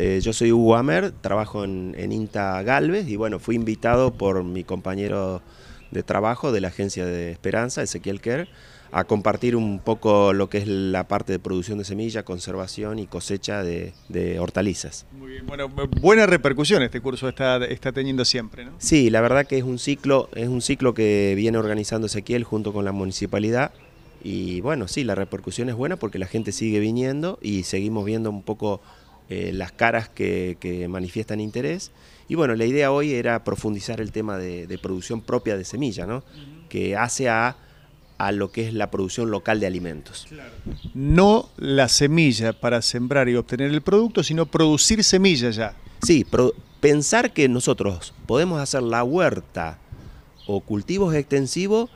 Eh, yo soy Hugo Amer, trabajo en, INTA Galvez y bueno, fui invitado por mi compañero de trabajo de la agencia de Esperanza, Ezequiel Kerr, a compartir un poco lo que es la parte de producción de semilla, conservación y cosecha de, hortalizas. Muy bien, bueno, buena repercusión este curso está, está teniendo siempre, ¿no? Sí, la verdad que es un ciclo, es un ciclo que viene organizando Ezequiel junto con la municipalidad. Y bueno, sí, la repercusión es buena porque la gente sigue viniendo y seguimos viendo un poco eh, las caras que, manifiestan interés. Y bueno, la idea hoy era profundizar el tema de, producción propia de semilla, ¿no? que hace a, lo que es la producción local de alimentos. Claro. No la semilla para sembrar y obtener el producto, sino producir semilla ya. Sí, pensar que nosotros podemos hacer la huerta o cultivos extensivos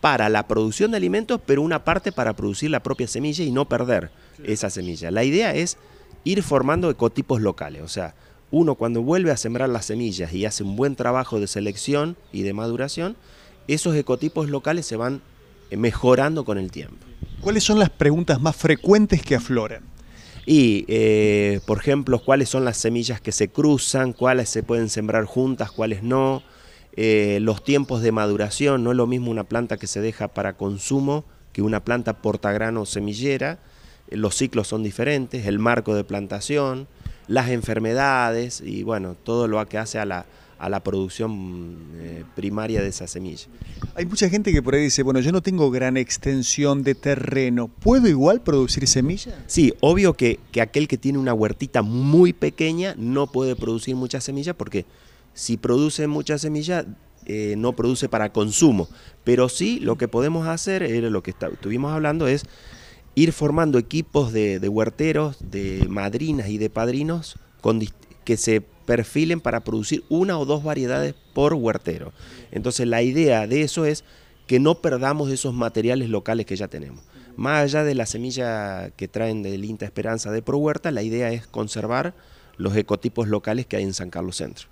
para la producción de alimentos, pero una parte para producir la propia semilla y no perder esa semilla. La idea es ir formando ecotipos locales. O sea, uno cuando vuelve a sembrar las semillas y hace un buen trabajo de selección y de maduración, esos ecotipos locales se van eh, mejorando con el tiempo. ¿Cuáles son las preguntas más frecuentes que afloran? Y, eh, por ejemplo, cuáles son las semillas que se cruzan, cuáles se pueden sembrar juntas, cuáles no, eh, los tiempos de maduración, no es lo mismo una planta que se deja para consumo que una planta portagrano semillera los ciclos son diferentes, el marco de plantación, las enfermedades y bueno, todo lo que hace a la, a la producción eh, primaria de esa semilla. Hay mucha gente que por ahí dice, bueno, yo no tengo gran extensión de terreno, ¿puedo igual producir semilla? Sí, obvio que, aquel que tiene una huertita muy pequeña no puede producir muchas semillas porque si produce mucha semillas eh, no produce para consumo, pero sí lo que podemos hacer, lo que estuvimos hablando, es ir formando equipos de, huerteros, de madrinas y de padrinos que se perfilen para producir una o dos variedades por huertero. Entonces la idea de eso es que no perdamos esos materiales locales que ya tenemos. Más allá de la semilla que traen del INTA Esperanza de Pro Huerta, la idea es conservar los ecotipos locales que hay en San Carlos Centro.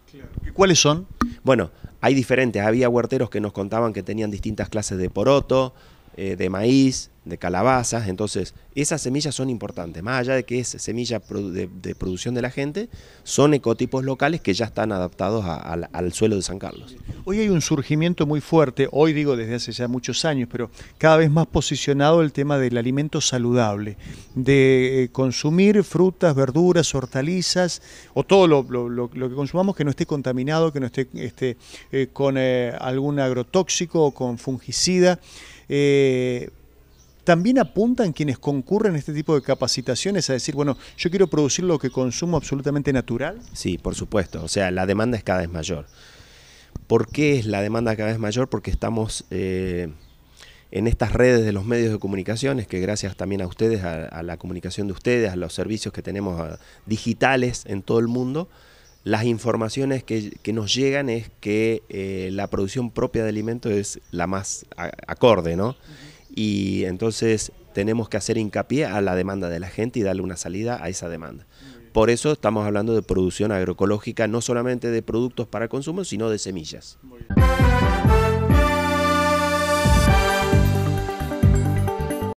cuáles son? Bueno, hay diferentes. Había huerteros que nos contaban que tenían distintas clases de poroto, eh, de maíz, de calabazas. Entonces, esas semillas son importantes. Más allá de que es semilla de, producción de la gente, son ecotipos locales que ya están adaptados al suelo de San Carlos. Hoy hay un surgimiento muy fuerte, hoy digo desde hace ya muchos años, pero cada vez más posicionado el tema del alimento saludable, de eh, consumir frutas, verduras, hortalizas o todo lo, que consumamos que no esté contaminado, que no esté este, eh, con algún agrotóxico o con fungicida. Eh, también apuntan quienes concurren a este tipo de capacitaciones a decir, bueno, yo quiero producir lo que consumo absolutamente natural. Sí, por supuesto, o sea, la demanda es cada vez mayor. ¿Por qué es la demanda cada vez mayor? Porque estamos eh, en estas redes de los medios de comunicaciones, que gracias también a ustedes, a, la comunicación de ustedes, a los servicios que tenemos digitales en todo el mundo, las informaciones que, nos llegan es que eh, la producción propia de alimentos es la más acorde, ¿no? Y entonces tenemos que hacer hincapié a la demanda de la gente y darle una salida a esa demanda. Por eso estamos hablando de producción agroecológica, no solamente de productos para consumo, sino de semillas.